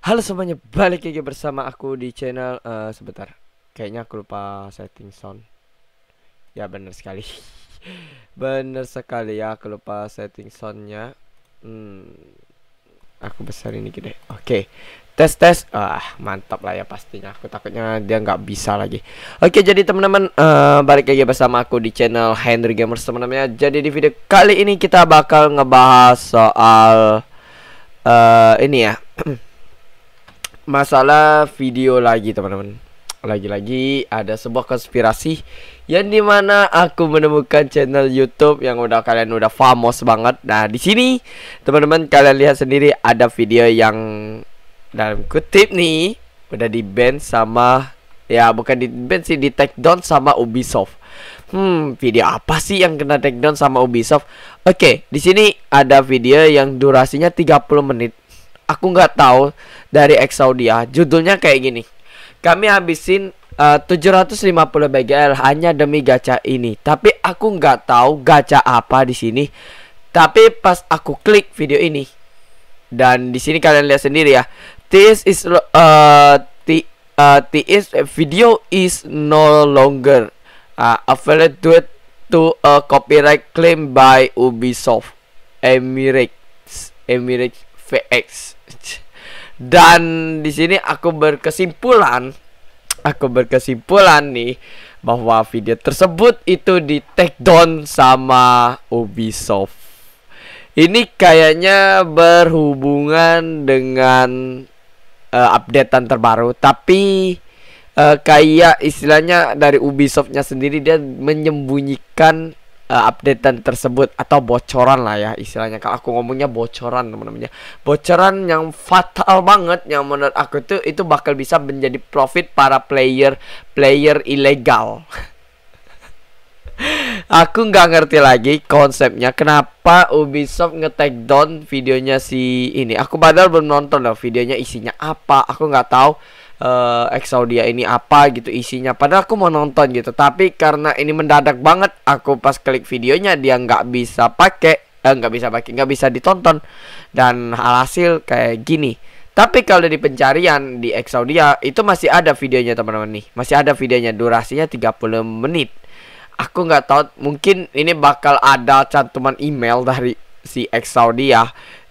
Halo semuanya, balik lagi bersama aku di channel uh, Sebentar, kayaknya aku lupa setting sound Ya bener sekali Bener sekali ya, aku lupa setting soundnya hmm, Aku besar ini gede, oke okay. Tes tes, ah mantap lah ya pastinya Aku takutnya dia nggak bisa lagi Oke okay, jadi teman-teman, uh, balik lagi bersama aku di channel Henry Gamers teman-teman Jadi di video kali ini kita bakal ngebahas soal uh, Ini ya masalah video lagi teman-teman lagi-lagi ada sebuah konspirasi yang dimana aku menemukan channel YouTube yang udah kalian udah famos banget. Nah di sini teman-teman kalian lihat sendiri ada video yang dalam kutip nih udah di ban sama ya bukan di ban sih di take down sama Ubisoft. Hmm, video apa sih yang kena take down sama Ubisoft? Oke, okay, di sini ada video yang durasinya 30 menit aku nggak tahu dari Exaudia. Judulnya kayak gini. Kami habisin uh, 750 BGL hanya demi gacha ini. Tapi aku nggak tahu gacha apa di sini. Tapi pas aku klik video ini dan di sini kalian lihat sendiri ya. This is uh, eh, the uh, this video is no longer uh, available to, to a copyright claim by Ubisoft Emirates Emirates VX. Dan di sini aku berkesimpulan, aku berkesimpulan nih bahwa video tersebut itu di take down sama Ubisoft. Ini kayaknya berhubungan dengan uh, updatean terbaru, tapi uh, kayak istilahnya dari Ubisoftnya sendiri dia menyembunyikan uh, eh, updatean tersebut atau bocoran lah ya istilahnya kalau aku ngomongnya bocoran teman-temannya bocoran yang fatal banget yang menurut aku tuh itu bakal bisa menjadi profit para player player ilegal aku nggak ngerti lagi konsepnya kenapa Ubisoft nge-take down videonya si ini aku padahal belum nonton loh videonya isinya apa aku nggak tahu uh, Exodia ini apa gitu isinya padahal aku mau nonton gitu tapi karena ini mendadak banget aku pas klik videonya dia nggak bisa pakai eh, nggak bisa pakai nggak bisa ditonton dan alhasil kayak gini tapi kalau di pencarian di Exodia itu masih ada videonya teman-teman nih masih ada videonya durasinya 30 menit aku nggak tahu mungkin ini bakal ada cantuman email dari si Exodia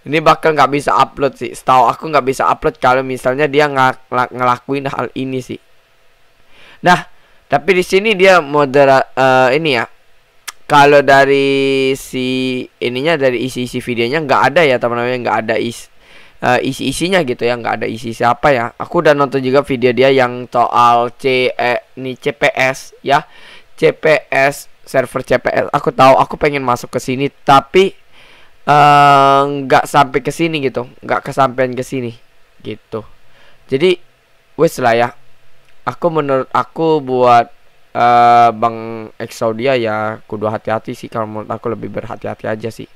ini bakal nggak bisa upload sih setahu aku nggak bisa upload kalau misalnya dia nggak ngelakuin hal ini sih nah tapi di sini dia modera uh, ini ya kalau dari si ininya dari isi isi videonya nggak ada ya teman-teman ya. nggak ada is uh, eh, isi isinya gitu ya nggak ada isi siapa ya aku udah nonton juga video dia yang soal c eh, nih cps ya cps server cps aku tahu aku pengen masuk ke sini tapi Eh, nggak uh, sampai ke sini gitu nggak kesampaian ke sini gitu jadi wes lah ya aku menurut aku buat uh, bang Exodia ya kudu hati-hati sih kalau menurut aku lebih berhati-hati aja sih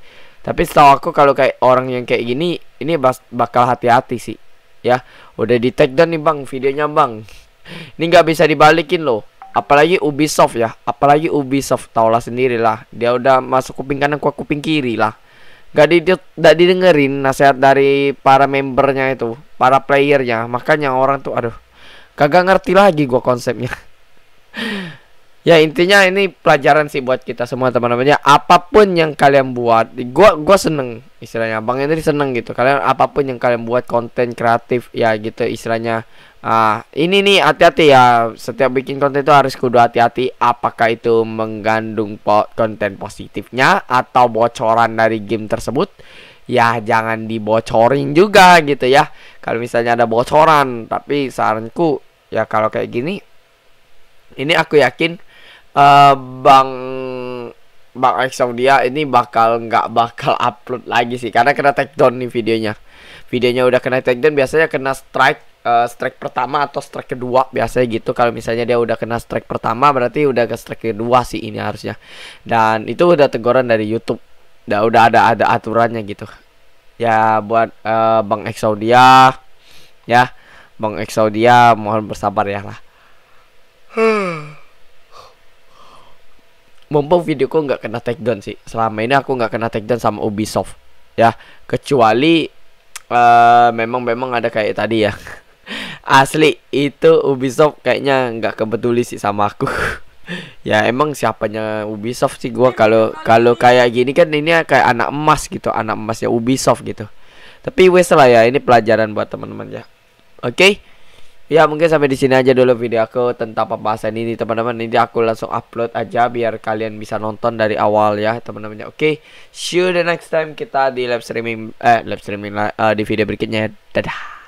tapi setahu aku kalau kayak orang yang kayak gini ini bas bakal hati-hati sih ya udah di take down nih bang videonya bang ini nggak bisa dibalikin loh apalagi Ubisoft ya apalagi Ubisoft taulah sendiri lah dia udah masuk kuping kanan ke kuping kiri lah gak, di, gak didengerin nasihat dari para membernya itu para playernya makanya orang tuh aduh kagak ngerti lagi gua konsepnya ya intinya ini pelajaran sih buat kita semua teman-temannya apapun yang kalian buat gua gua seneng istilahnya bang Henry seneng gitu kalian apapun yang kalian buat konten kreatif ya gitu istilahnya Ah, ini nih hati-hati ya. Setiap bikin konten itu harus kudu hati-hati apakah itu mengandung po konten positifnya atau bocoran dari game tersebut. Ya, jangan dibocorin juga gitu ya. Kalau misalnya ada bocoran, tapi saranku ya kalau kayak gini ini aku yakin uh, Bang Bang Exodia dia ini bakal nggak bakal upload lagi sih karena kena take down nih videonya videonya udah kena takedown biasanya kena strike uh, strike pertama atau strike kedua biasanya gitu kalau misalnya dia udah kena strike pertama berarti udah ke strike kedua sih ini harusnya dan itu udah teguran dari YouTube udah udah ada ada aturannya gitu ya buat uh, Bang exodia ya Bang exodia mohon bersabar ya lah mumpung videoku nggak kena takedown sih selama ini aku nggak kena takedown sama Ubisoft ya kecuali Eh, memang memang ada kayak tadi ya asli itu Ubisoft kayaknya nggak kebetuli sih sama aku ya emang siapanya Ubisoft sih gua kalau kalau kayak gini kan ini kayak anak emas gitu anak emasnya Ubisoft gitu tapi wes lah ya ini pelajaran buat teman-teman ya oke okay? Ya mungkin sampai di sini aja dulu video aku tentang pembahasan ini teman-teman. Ini aku langsung upload aja biar kalian bisa nonton dari awal ya teman-teman. Oke, see you the next time kita di live streaming eh live streaming uh, di video berikutnya. Dadah.